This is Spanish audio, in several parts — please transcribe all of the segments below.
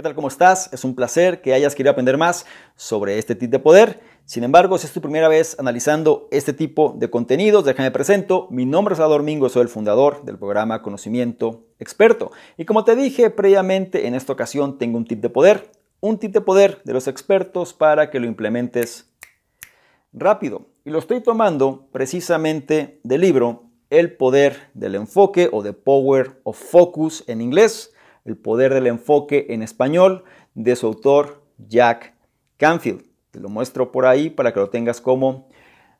¿Qué tal? ¿Cómo estás? Es un placer que hayas querido aprender más sobre este tip de poder. Sin embargo, si es tu primera vez analizando este tipo de contenidos, déjame presento. Mi nombre es Ador Mingo, soy el fundador del programa Conocimiento Experto. Y como te dije previamente, en esta ocasión tengo un tip de poder. Un tip de poder de los expertos para que lo implementes rápido. Y lo estoy tomando precisamente del libro El Poder del Enfoque o The Power of Focus en inglés el poder del enfoque en español de su autor Jack Canfield. Te lo muestro por ahí para que lo tengas como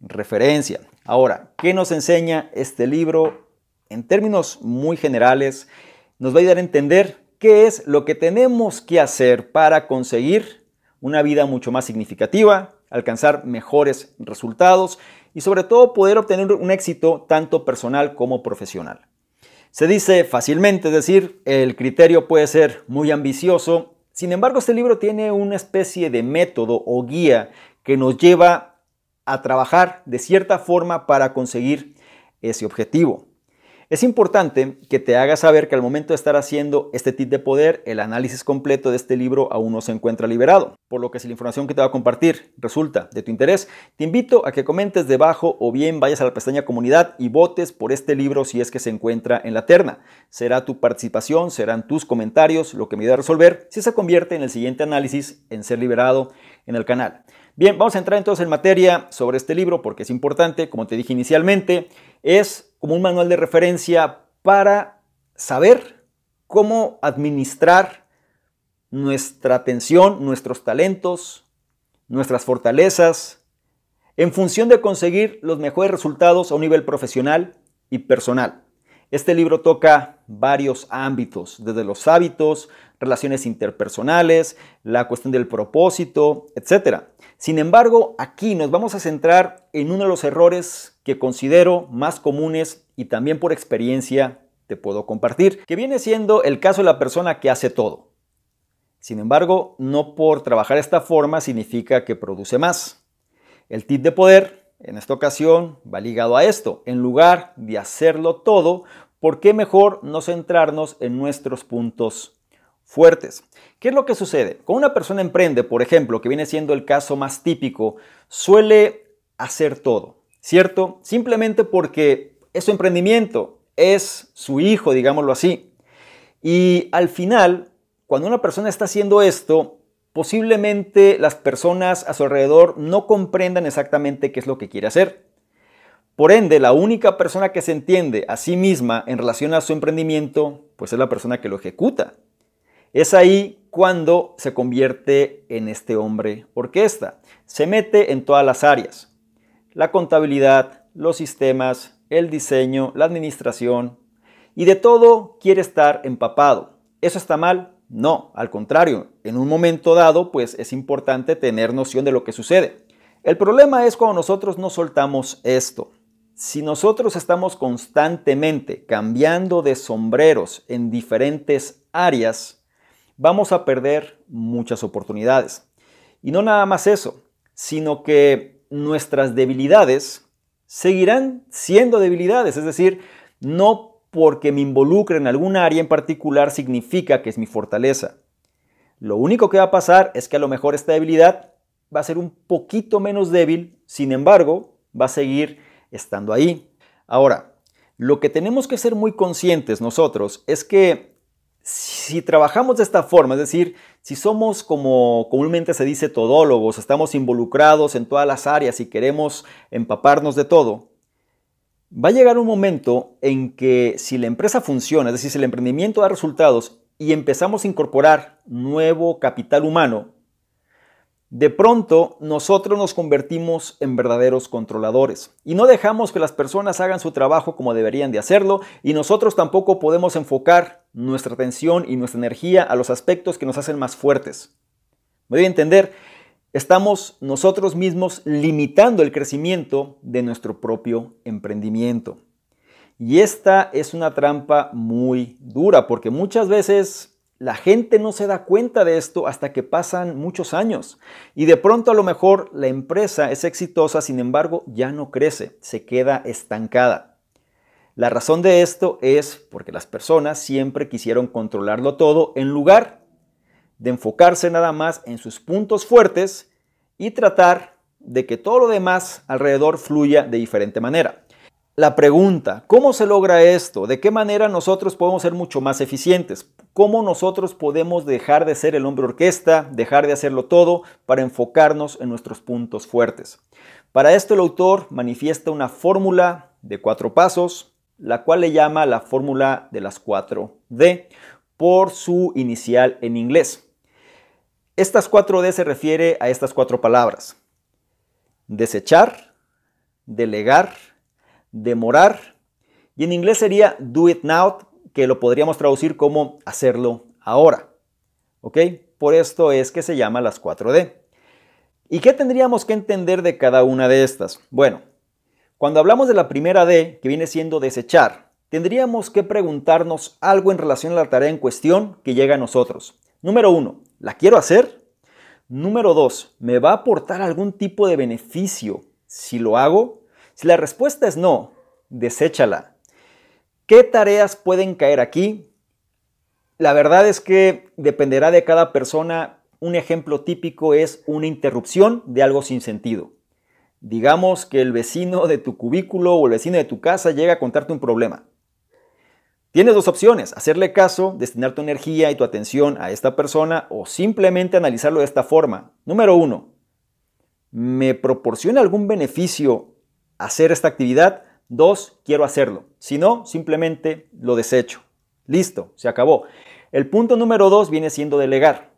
referencia. Ahora, ¿qué nos enseña este libro? En términos muy generales, nos va a ayudar a entender qué es lo que tenemos que hacer para conseguir una vida mucho más significativa, alcanzar mejores resultados y sobre todo poder obtener un éxito tanto personal como profesional. Se dice fácilmente, es decir, el criterio puede ser muy ambicioso. Sin embargo, este libro tiene una especie de método o guía que nos lleva a trabajar de cierta forma para conseguir ese objetivo. Es importante que te hagas saber que al momento de estar haciendo este tip de poder, el análisis completo de este libro aún no se encuentra liberado, por lo que si la información que te va a compartir resulta de tu interés, te invito a que comentes debajo o bien vayas a la pestaña comunidad y votes por este libro si es que se encuentra en la terna. Será tu participación, serán tus comentarios lo que me ayuda a resolver si se convierte en el siguiente análisis en ser liberado en el canal. Bien, vamos a entrar entonces en materia sobre este libro porque es importante, como te dije inicialmente, es como un manual de referencia para saber cómo administrar nuestra atención, nuestros talentos, nuestras fortalezas, en función de conseguir los mejores resultados a un nivel profesional y personal. Este libro toca varios ámbitos, desde los hábitos, relaciones interpersonales, la cuestión del propósito, etc. Sin embargo, aquí nos vamos a centrar en uno de los errores que considero más comunes y también por experiencia te puedo compartir, que viene siendo el caso de la persona que hace todo. Sin embargo, no por trabajar esta forma significa que produce más. El tip de poder en esta ocasión va ligado a esto. En lugar de hacerlo todo, ¿por qué mejor no centrarnos en nuestros puntos fuertes? ¿Qué es lo que sucede? Cuando una persona emprende, por ejemplo, que viene siendo el caso más típico, suele hacer todo, ¿cierto? Simplemente porque es su emprendimiento, es su hijo, digámoslo así. Y al final, cuando una persona está haciendo esto, posiblemente las personas a su alrededor no comprendan exactamente qué es lo que quiere hacer. Por ende, la única persona que se entiende a sí misma en relación a su emprendimiento, pues es la persona que lo ejecuta. Es ahí cuando se convierte en este hombre orquesta. Se mete en todas las áreas. La contabilidad, los sistemas, el diseño, la administración. Y de todo quiere estar empapado. Eso está mal, no, al contrario, en un momento dado, pues es importante tener noción de lo que sucede. El problema es cuando nosotros no soltamos esto. Si nosotros estamos constantemente cambiando de sombreros en diferentes áreas, vamos a perder muchas oportunidades. Y no nada más eso, sino que nuestras debilidades seguirán siendo debilidades, es decir, no porque me involucre en algún área en particular significa que es mi fortaleza. Lo único que va a pasar es que a lo mejor esta debilidad va a ser un poquito menos débil, sin embargo, va a seguir estando ahí. Ahora, lo que tenemos que ser muy conscientes nosotros es que si trabajamos de esta forma, es decir, si somos como comúnmente se dice todólogos, estamos involucrados en todas las áreas y queremos empaparnos de todo, Va a llegar un momento en que si la empresa funciona, es decir, si el emprendimiento da resultados y empezamos a incorporar nuevo capital humano, de pronto nosotros nos convertimos en verdaderos controladores y no dejamos que las personas hagan su trabajo como deberían de hacerlo y nosotros tampoco podemos enfocar nuestra atención y nuestra energía a los aspectos que nos hacen más fuertes. Me voy a entender, estamos nosotros mismos limitando el crecimiento de nuestro propio emprendimiento. Y esta es una trampa muy dura porque muchas veces la gente no se da cuenta de esto hasta que pasan muchos años. Y de pronto a lo mejor la empresa es exitosa, sin embargo ya no crece, se queda estancada. La razón de esto es porque las personas siempre quisieron controlarlo todo en lugar de enfocarse nada más en sus puntos fuertes y tratar de que todo lo demás alrededor fluya de diferente manera. La pregunta, ¿cómo se logra esto? ¿De qué manera nosotros podemos ser mucho más eficientes? ¿Cómo nosotros podemos dejar de ser el hombre orquesta, dejar de hacerlo todo para enfocarnos en nuestros puntos fuertes? Para esto el autor manifiesta una fórmula de cuatro pasos, la cual le llama la fórmula de las cuatro d por su inicial en inglés. Estas 4D se refiere a estas cuatro palabras. Desechar, delegar, demorar. Y en inglés sería do it now, que lo podríamos traducir como hacerlo ahora. ¿Ok? Por esto es que se llama las 4D. ¿Y qué tendríamos que entender de cada una de estas? Bueno, cuando hablamos de la primera D, que viene siendo desechar, tendríamos que preguntarnos algo en relación a la tarea en cuestión que llega a nosotros. Número uno, ¿La quiero hacer? Número dos, ¿me va a aportar algún tipo de beneficio si lo hago? Si la respuesta es no, deséchala. ¿Qué tareas pueden caer aquí? La verdad es que dependerá de cada persona. Un ejemplo típico es una interrupción de algo sin sentido. Digamos que el vecino de tu cubículo o el vecino de tu casa llega a contarte un problema. Tienes dos opciones, hacerle caso, destinar tu energía y tu atención a esta persona o simplemente analizarlo de esta forma. Número uno, ¿me proporciona algún beneficio hacer esta actividad? Dos, quiero hacerlo. Si no, simplemente lo desecho. Listo, se acabó. El punto número dos viene siendo delegar,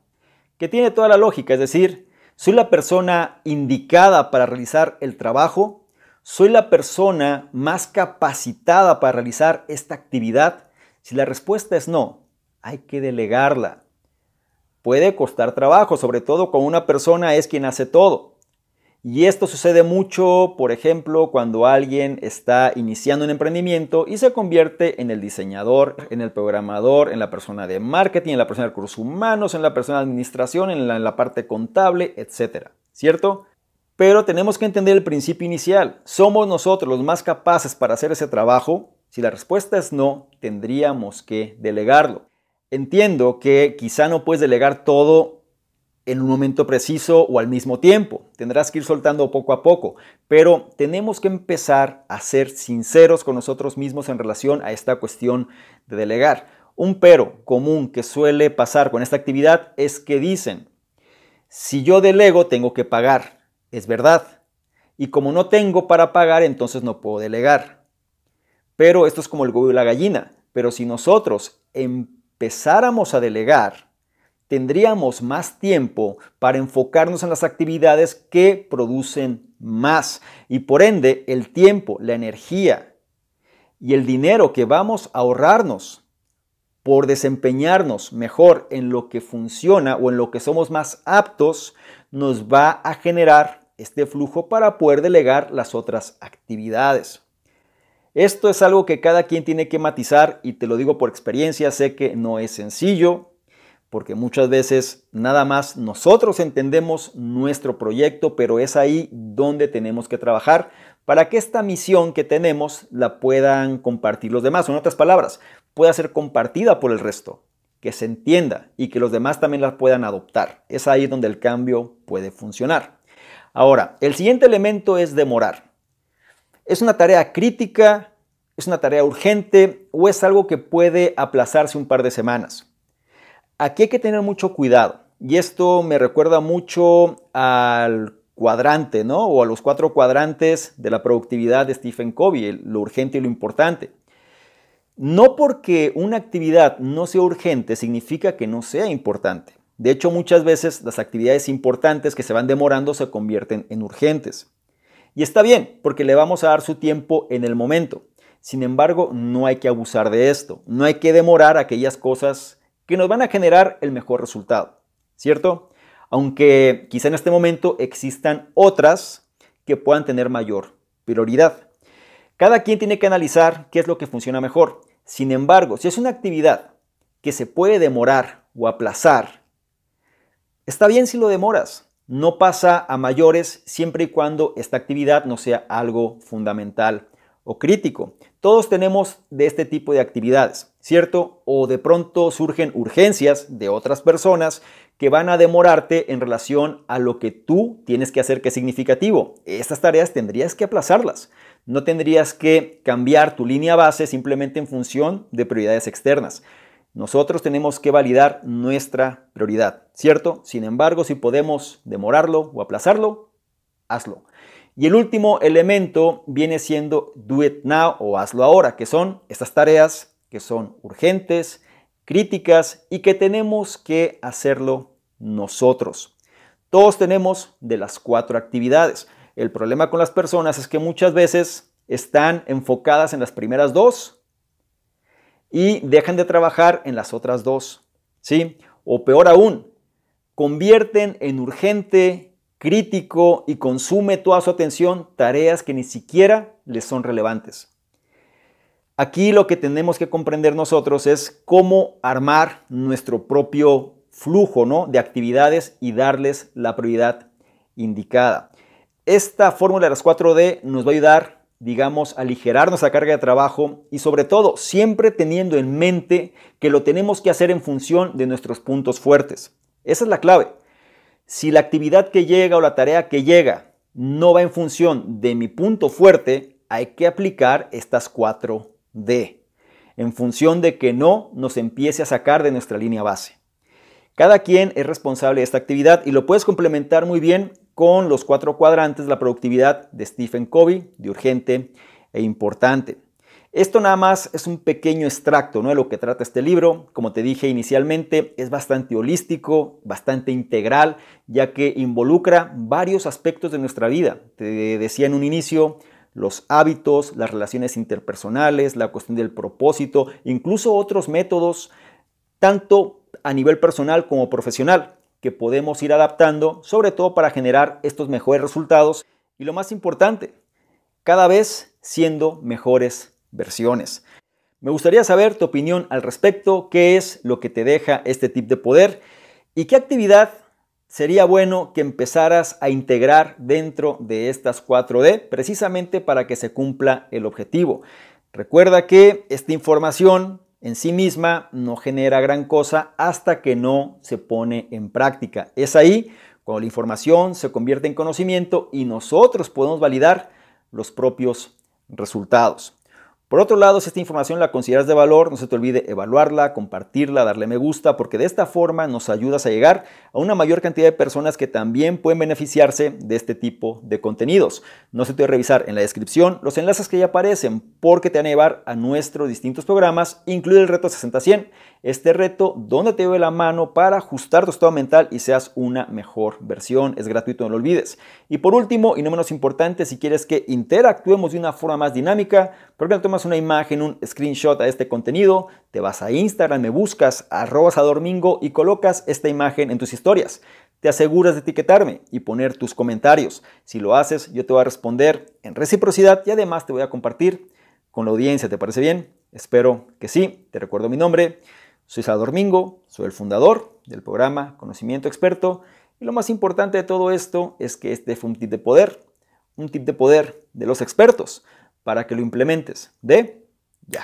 que tiene toda la lógica, es decir, soy la persona indicada para realizar el trabajo, soy la persona más capacitada para realizar esta actividad, si la respuesta es no, hay que delegarla. Puede costar trabajo, sobre todo cuando una persona es quien hace todo. Y esto sucede mucho, por ejemplo, cuando alguien está iniciando un emprendimiento y se convierte en el diseñador, en el programador, en la persona de marketing, en la persona de recursos humanos, en la persona de administración, en la, en la parte contable, etc. ¿Cierto? Pero tenemos que entender el principio inicial. Somos nosotros los más capaces para hacer ese trabajo si la respuesta es no, tendríamos que delegarlo. Entiendo que quizá no puedes delegar todo en un momento preciso o al mismo tiempo. Tendrás que ir soltando poco a poco, pero tenemos que empezar a ser sinceros con nosotros mismos en relación a esta cuestión de delegar. Un pero común que suele pasar con esta actividad es que dicen, si yo delego tengo que pagar. Es verdad. Y como no tengo para pagar, entonces no puedo delegar. Pero esto es como el huevo y la gallina. Pero si nosotros empezáramos a delegar, tendríamos más tiempo para enfocarnos en las actividades que producen más. Y por ende, el tiempo, la energía y el dinero que vamos a ahorrarnos por desempeñarnos mejor en lo que funciona o en lo que somos más aptos, nos va a generar este flujo para poder delegar las otras actividades. Esto es algo que cada quien tiene que matizar y te lo digo por experiencia, sé que no es sencillo, porque muchas veces nada más nosotros entendemos nuestro proyecto, pero es ahí donde tenemos que trabajar para que esta misión que tenemos la puedan compartir los demás. En otras palabras, pueda ser compartida por el resto, que se entienda y que los demás también la puedan adoptar. Es ahí donde el cambio puede funcionar. Ahora, el siguiente elemento es demorar. ¿Es una tarea crítica? ¿Es una tarea urgente? ¿O es algo que puede aplazarse un par de semanas? Aquí hay que tener mucho cuidado. Y esto me recuerda mucho al cuadrante, ¿no? O a los cuatro cuadrantes de la productividad de Stephen Covey, lo urgente y lo importante. No porque una actividad no sea urgente significa que no sea importante. De hecho, muchas veces las actividades importantes que se van demorando se convierten en urgentes. Y está bien, porque le vamos a dar su tiempo en el momento. Sin embargo, no hay que abusar de esto, no hay que demorar aquellas cosas que nos van a generar el mejor resultado, ¿cierto? Aunque quizá en este momento existan otras que puedan tener mayor prioridad. Cada quien tiene que analizar qué es lo que funciona mejor. Sin embargo, si es una actividad que se puede demorar o aplazar, está bien si lo demoras, no pasa a mayores siempre y cuando esta actividad no sea algo fundamental o crítico. Todos tenemos de este tipo de actividades, ¿cierto? O de pronto surgen urgencias de otras personas que van a demorarte en relación a lo que tú tienes que hacer que es significativo. Estas tareas tendrías que aplazarlas. No tendrías que cambiar tu línea base simplemente en función de prioridades externas. Nosotros tenemos que validar nuestra prioridad, ¿cierto? Sin embargo, si podemos demorarlo o aplazarlo, hazlo. Y el último elemento viene siendo do it now o hazlo ahora, que son estas tareas que son urgentes, críticas y que tenemos que hacerlo nosotros. Todos tenemos de las cuatro actividades. El problema con las personas es que muchas veces están enfocadas en las primeras dos y dejan de trabajar en las otras dos. ¿sí? O peor aún, convierten en urgente, crítico y consume toda su atención tareas que ni siquiera les son relevantes. Aquí lo que tenemos que comprender nosotros es cómo armar nuestro propio flujo de actividades y darles la prioridad indicada. Esta fórmula de las 4D nos va a ayudar digamos, aligerar nuestra carga de trabajo y sobre todo siempre teniendo en mente que lo tenemos que hacer en función de nuestros puntos fuertes. Esa es la clave. Si la actividad que llega o la tarea que llega no va en función de mi punto fuerte, hay que aplicar estas 4D, en función de que no nos empiece a sacar de nuestra línea base. Cada quien es responsable de esta actividad y lo puedes complementar muy bien con los cuatro cuadrantes la productividad de Stephen Covey, de urgente e importante. Esto nada más es un pequeño extracto ¿no? de lo que trata este libro. Como te dije inicialmente, es bastante holístico, bastante integral, ya que involucra varios aspectos de nuestra vida. Te decía en un inicio, los hábitos, las relaciones interpersonales, la cuestión del propósito, incluso otros métodos, tanto a nivel personal como profesional que podemos ir adaptando, sobre todo para generar estos mejores resultados y lo más importante, cada vez siendo mejores versiones. Me gustaría saber tu opinión al respecto, qué es lo que te deja este tipo de poder y qué actividad sería bueno que empezaras a integrar dentro de estas 4D precisamente para que se cumpla el objetivo. Recuerda que esta información en sí misma no genera gran cosa hasta que no se pone en práctica. Es ahí cuando la información se convierte en conocimiento y nosotros podemos validar los propios resultados. Por otro lado, si esta información la consideras de valor, no se te olvide evaluarla, compartirla, darle me gusta, porque de esta forma nos ayudas a llegar a una mayor cantidad de personas que también pueden beneficiarse de este tipo de contenidos. No se te olvide revisar en la descripción los enlaces que ya aparecen, porque te van a llevar a nuestros distintos programas, incluido el reto 60 este reto, donde te doy la mano para ajustar tu estado mental y seas una mejor versión. Es gratuito, no lo olvides. Y por último, y no menos importante, si quieres que interactuemos de una forma más dinámica, ¿por tomas una imagen, un screenshot a este contenido? Te vas a Instagram, me buscas, arrobas a Domingo y colocas esta imagen en tus historias te aseguras de etiquetarme y poner tus comentarios. Si lo haces, yo te voy a responder en reciprocidad y además te voy a compartir con la audiencia. ¿Te parece bien? Espero que sí. Te recuerdo mi nombre. Soy Salvador Domingo, soy el fundador del programa Conocimiento Experto y lo más importante de todo esto es que este fue un tip de poder, un tip de poder de los expertos para que lo implementes de ya.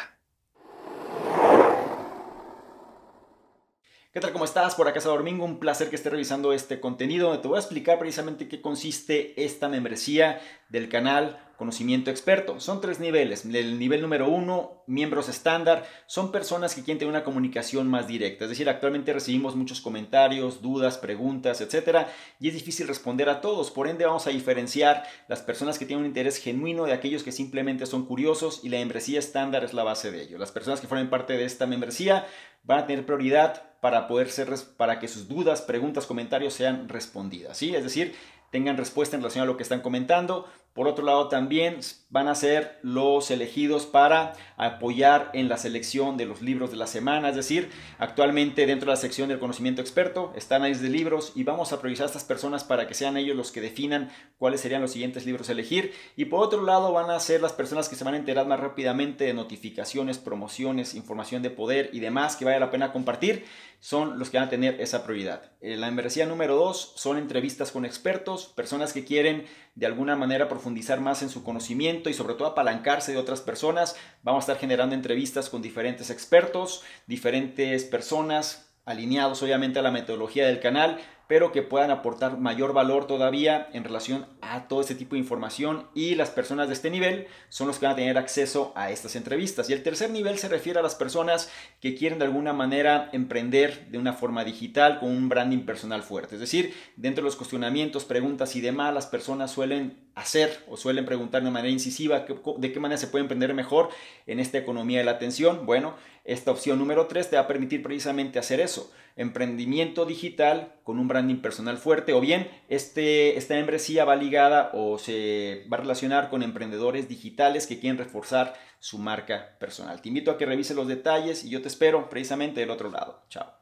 ¿Qué tal? ¿Cómo estás? Por acá Salvador Domingo, un placer que esté revisando este contenido donde te voy a explicar precisamente qué consiste esta membresía del canal conocimiento experto. Son tres niveles. El nivel número uno, miembros estándar, son personas que quieren tener una comunicación más directa. Es decir, actualmente recibimos muchos comentarios, dudas, preguntas, etcétera, y es difícil responder a todos. Por ende, vamos a diferenciar las personas que tienen un interés genuino de aquellos que simplemente son curiosos y la membresía estándar es la base de ello. Las personas que formen parte de esta membresía van a tener prioridad para poder ser para que sus dudas, preguntas, comentarios sean respondidas, ¿sí? Es decir, tengan respuesta en relación a lo que están comentando, por otro lado, también van a ser los elegidos para apoyar en la selección de los libros de la semana. Es decir, actualmente dentro de la sección del conocimiento experto están ahí de libros y vamos a priorizar a estas personas para que sean ellos los que definan cuáles serían los siguientes libros a elegir. Y por otro lado, van a ser las personas que se van a enterar más rápidamente de notificaciones, promociones, información de poder y demás que vaya la pena compartir. Son los que van a tener esa prioridad. Eh, la membresía número dos son entrevistas con expertos, personas que quieren de alguna manera profundizar más en su conocimiento y sobre todo apalancarse de otras personas. Vamos a estar generando entrevistas con diferentes expertos, diferentes personas alineados obviamente a la metodología del canal pero que puedan aportar mayor valor todavía en relación a todo este tipo de información y las personas de este nivel son los que van a tener acceso a estas entrevistas. Y el tercer nivel se refiere a las personas que quieren de alguna manera emprender de una forma digital con un branding personal fuerte. Es decir, dentro de los cuestionamientos, preguntas y demás, las personas suelen hacer o suelen preguntar de manera incisiva de qué manera se puede emprender mejor en esta economía de la atención. Bueno, esta opción número 3 te va a permitir precisamente hacer eso emprendimiento digital con un branding personal fuerte o bien este, esta membresía va ligada o se va a relacionar con emprendedores digitales que quieren reforzar su marca personal. Te invito a que revise los detalles y yo te espero precisamente del otro lado. Chao.